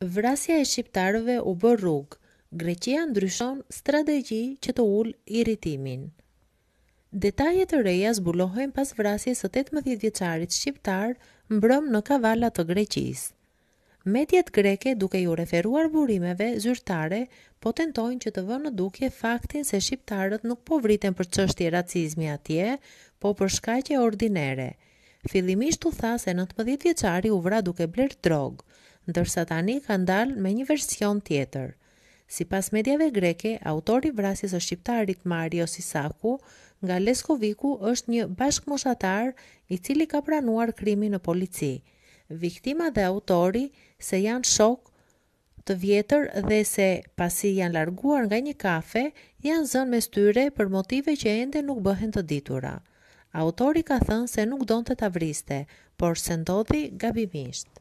Vrasja e shqiptarëve u bë rrugë. Greqia ndryshon strategji që të ul irritimin. Detajet të reja zbulohen pas vrasjes së 18 vjeçarit shqiptar mbrëm në kavala të Greqisë. Mediat greke, duke ju referuar burimeve zyrtare, po tentojnë që të vënë në dukje faktin se shqiptarët nuk po vriten për çështje racizmi atje, po për shkaqe ordinere. Fillimisht u tha se 19 vjeçari u vra duke bler drogë ndërsa tani ka ndalë me një version tjetër. Si pas mediave greke, autori vrasis o shqiptarit Mario Sisaku, nga Leskoviku është një bashkë moshatar i cili ka pranuar krimi në polici. Viktima dhe autori se janë shok të vjetër dhe se pasi janë larguar nga një kafe, janë zënë me styre për motive që ende nuk bëhen të ditura. Autori ka thënë se nuk donë të të vriste, por se ndodhi gabimisht.